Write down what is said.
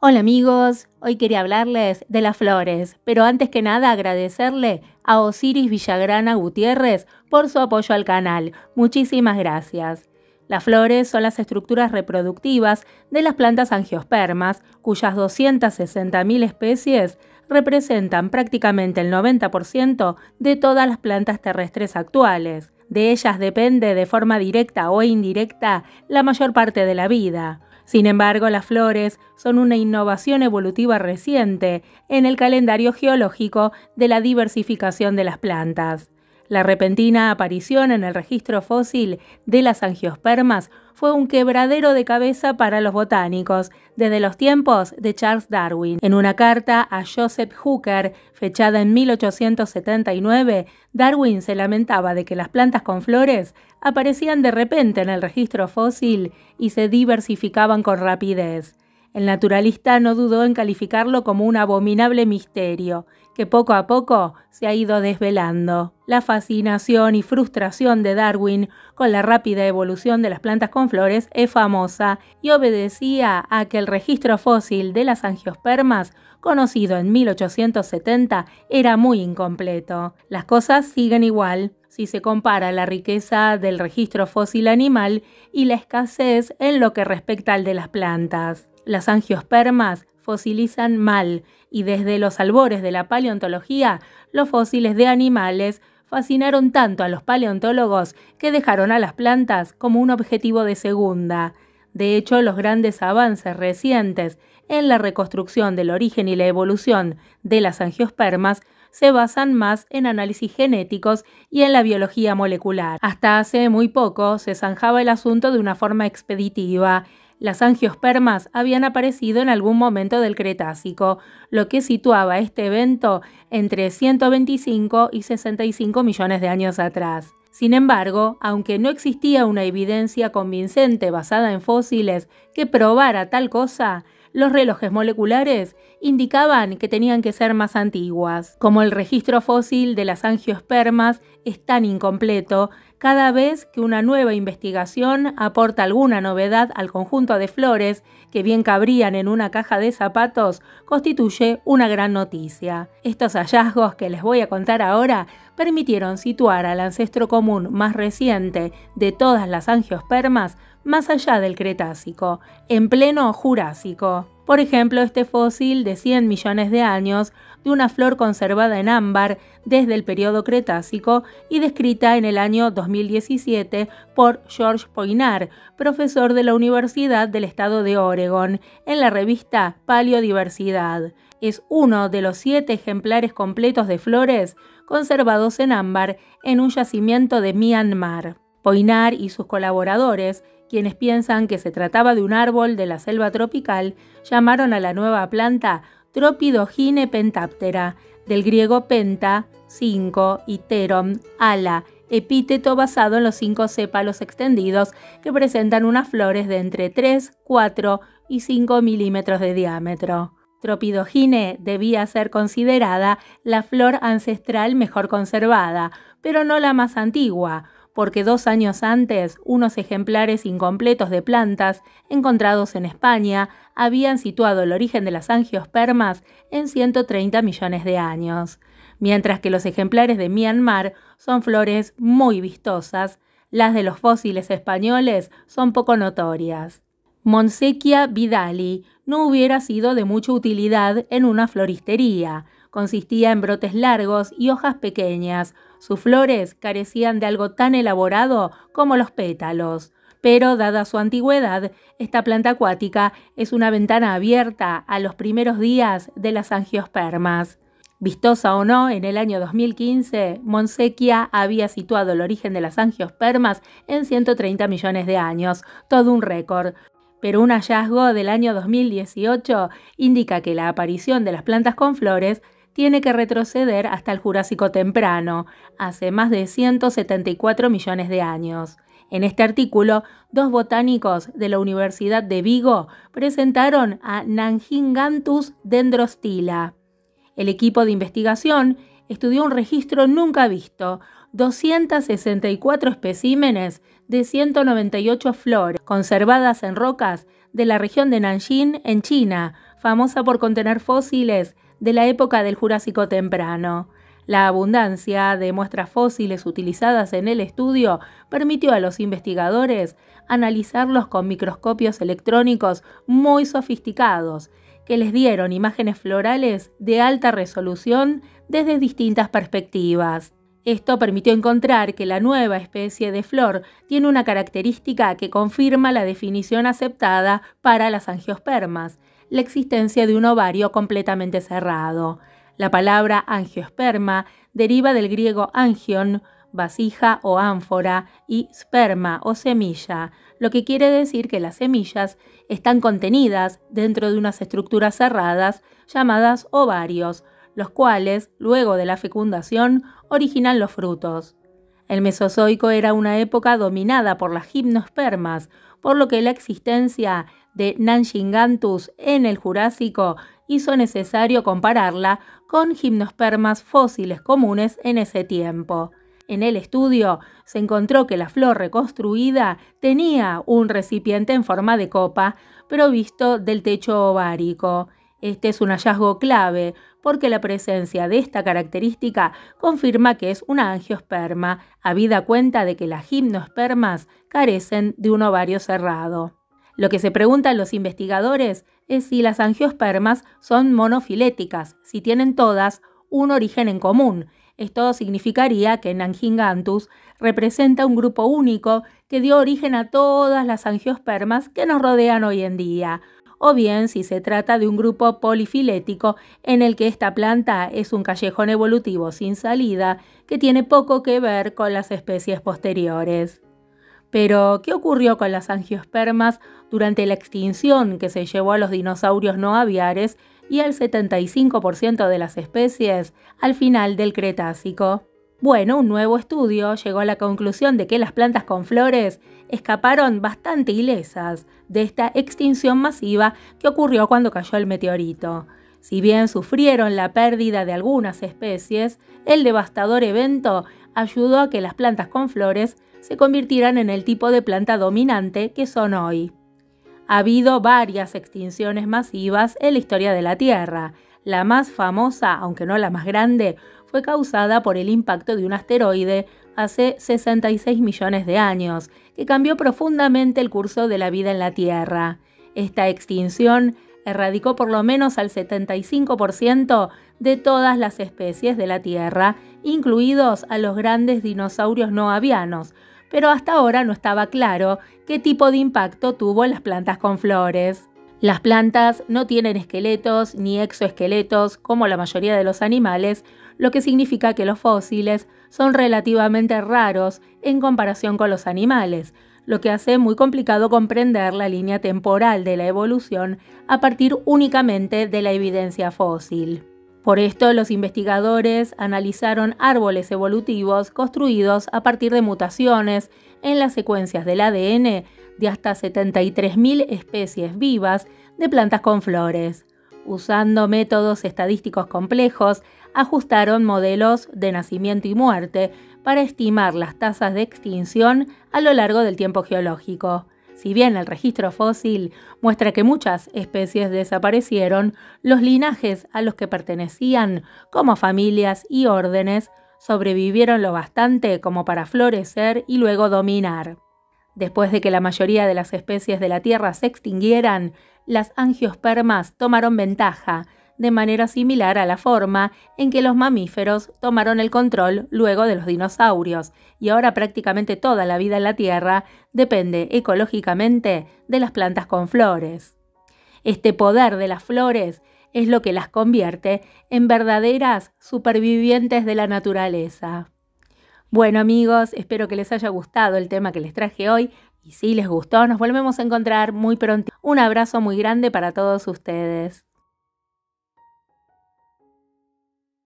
Hola amigos, hoy quería hablarles de las flores, pero antes que nada agradecerle a Osiris Villagrana Gutiérrez por su apoyo al canal. Muchísimas gracias. Las flores son las estructuras reproductivas de las plantas angiospermas, cuyas 260.000 especies representan prácticamente el 90% de todas las plantas terrestres actuales. De ellas depende de forma directa o indirecta la mayor parte de la vida. Sin embargo, las flores son una innovación evolutiva reciente en el calendario geológico de la diversificación de las plantas. La repentina aparición en el registro fósil de las angiospermas fue un quebradero de cabeza para los botánicos desde los tiempos de Charles Darwin. En una carta a Joseph Hooker, fechada en 1879, Darwin se lamentaba de que las plantas con flores aparecían de repente en el registro fósil y se diversificaban con rapidez. El naturalista no dudó en calificarlo como un abominable misterio, que poco a poco se ha ido desvelando. La fascinación y frustración de Darwin con la rápida evolución de las plantas con flores es famosa y obedecía a que el registro fósil de las angiospermas, conocido en 1870, era muy incompleto. Las cosas siguen igual si se compara la riqueza del registro fósil animal y la escasez en lo que respecta al de las plantas. Las angiospermas fosilizan mal y desde los albores de la paleontología, los fósiles de animales fascinaron tanto a los paleontólogos que dejaron a las plantas como un objetivo de segunda. De hecho, los grandes avances recientes en la reconstrucción del origen y la evolución de las angiospermas se basan más en análisis genéticos y en la biología molecular. Hasta hace muy poco se zanjaba el asunto de una forma expeditiva las angiospermas habían aparecido en algún momento del Cretácico, lo que situaba este evento entre 125 y 65 millones de años atrás. Sin embargo, aunque no existía una evidencia convincente basada en fósiles que probara tal cosa, los relojes moleculares indicaban que tenían que ser más antiguas. Como el registro fósil de las angiospermas es tan incompleto, cada vez que una nueva investigación aporta alguna novedad al conjunto de flores que bien cabrían en una caja de zapatos, constituye una gran noticia. Estos hallazgos que les voy a contar ahora permitieron situar al ancestro común más reciente de todas las angiospermas más allá del Cretácico, en pleno Jurásico. Por ejemplo, este fósil de 100 millones de años, de una flor conservada en ámbar desde el periodo Cretácico y descrita en el año 2017 por George Poinar, profesor de la Universidad del Estado de Oregon, en la revista Paleodiversidad. Es uno de los siete ejemplares completos de flores conservados en ámbar en un yacimiento de Myanmar. Poinar y sus colaboradores quienes piensan que se trataba de un árbol de la selva tropical llamaron a la nueva planta Tropidogine pentaptera, del griego penta, 5, y pteron, ala, epíteto basado en los cinco sépalos extendidos que presentan unas flores de entre 3, 4 y 5 milímetros de diámetro. Tropidogine debía ser considerada la flor ancestral mejor conservada, pero no la más antigua, porque dos años antes unos ejemplares incompletos de plantas encontrados en España habían situado el origen de las angiospermas en 130 millones de años, mientras que los ejemplares de Myanmar son flores muy vistosas, las de los fósiles españoles son poco notorias. Monsequia Vidali no hubiera sido de mucha utilidad en una floristería, consistía en brotes largos y hojas pequeñas. Sus flores carecían de algo tan elaborado como los pétalos. Pero dada su antigüedad, esta planta acuática es una ventana abierta a los primeros días de las angiospermas. Vistosa o no, en el año 2015, Monsequia había situado el origen de las angiospermas en 130 millones de años, todo un récord. Pero un hallazgo del año 2018 indica que la aparición de las plantas con flores tiene que retroceder hasta el Jurásico temprano, hace más de 174 millones de años. En este artículo, dos botánicos de la Universidad de Vigo presentaron a Nanjingantus dendrostila. El equipo de investigación estudió un registro nunca visto, 264 especímenes de 198 flores conservadas en rocas de la región de Nanjing en China, famosa por contener fósiles de la época del Jurásico temprano. La abundancia de muestras fósiles utilizadas en el estudio permitió a los investigadores analizarlos con microscopios electrónicos muy sofisticados, que les dieron imágenes florales de alta resolución desde distintas perspectivas. Esto permitió encontrar que la nueva especie de flor tiene una característica que confirma la definición aceptada para las angiospermas, la existencia de un ovario completamente cerrado. La palabra angiosperma deriva del griego angion, vasija o ánfora, y sperma o semilla, lo que quiere decir que las semillas están contenidas dentro de unas estructuras cerradas llamadas ovarios, los cuales, luego de la fecundación, originan los frutos. El Mesozoico era una época dominada por las gimnospermas, por lo que la existencia de Nanjingantus en el Jurásico hizo necesario compararla con gimnospermas fósiles comunes en ese tiempo. En el estudio se encontró que la flor reconstruida tenía un recipiente en forma de copa provisto del techo ovárico. Este es un hallazgo clave porque la presencia de esta característica confirma que es una angiosperma, habida cuenta de que las gimnospermas carecen de un ovario cerrado. Lo que se preguntan los investigadores es si las angiospermas son monofiléticas, si tienen todas un origen en común. Esto significaría que Nanjingantus representa un grupo único que dio origen a todas las angiospermas que nos rodean hoy en día, o bien si se trata de un grupo polifilético en el que esta planta es un callejón evolutivo sin salida que tiene poco que ver con las especies posteriores. Pero, ¿qué ocurrió con las angiospermas durante la extinción que se llevó a los dinosaurios no aviares y al 75% de las especies al final del Cretácico? Bueno, un nuevo estudio llegó a la conclusión de que las plantas con flores escaparon bastante ilesas de esta extinción masiva que ocurrió cuando cayó el meteorito. Si bien sufrieron la pérdida de algunas especies, el devastador evento ayudó a que las plantas con flores se convirtieran en el tipo de planta dominante que son hoy. Ha habido varias extinciones masivas en la historia de la Tierra. La más famosa, aunque no la más grande, fue causada por el impacto de un asteroide hace 66 millones de años, que cambió profundamente el curso de la vida en la Tierra. Esta extinción erradicó por lo menos al 75% de todas las especies de la Tierra, incluidos a los grandes dinosaurios no avianos, pero hasta ahora no estaba claro qué tipo de impacto tuvo en las plantas con flores. Las plantas no tienen esqueletos ni exoesqueletos como la mayoría de los animales, lo que significa que los fósiles son relativamente raros en comparación con los animales, lo que hace muy complicado comprender la línea temporal de la evolución a partir únicamente de la evidencia fósil. Por esto, los investigadores analizaron árboles evolutivos construidos a partir de mutaciones en las secuencias del ADN de hasta 73.000 especies vivas de plantas con flores. Usando métodos estadísticos complejos, ajustaron modelos de nacimiento y muerte para estimar las tasas de extinción a lo largo del tiempo geológico. Si bien el registro fósil muestra que muchas especies desaparecieron, los linajes a los que pertenecían, como familias y órdenes, sobrevivieron lo bastante como para florecer y luego dominar. Después de que la mayoría de las especies de la Tierra se extinguieran, las angiospermas tomaron ventaja de manera similar a la forma en que los mamíferos tomaron el control luego de los dinosaurios, y ahora prácticamente toda la vida en la Tierra depende ecológicamente de las plantas con flores. Este poder de las flores es lo que las convierte en verdaderas supervivientes de la naturaleza. Bueno amigos, espero que les haya gustado el tema que les traje hoy y si les gustó nos volvemos a encontrar muy pronto. Un abrazo muy grande para todos ustedes.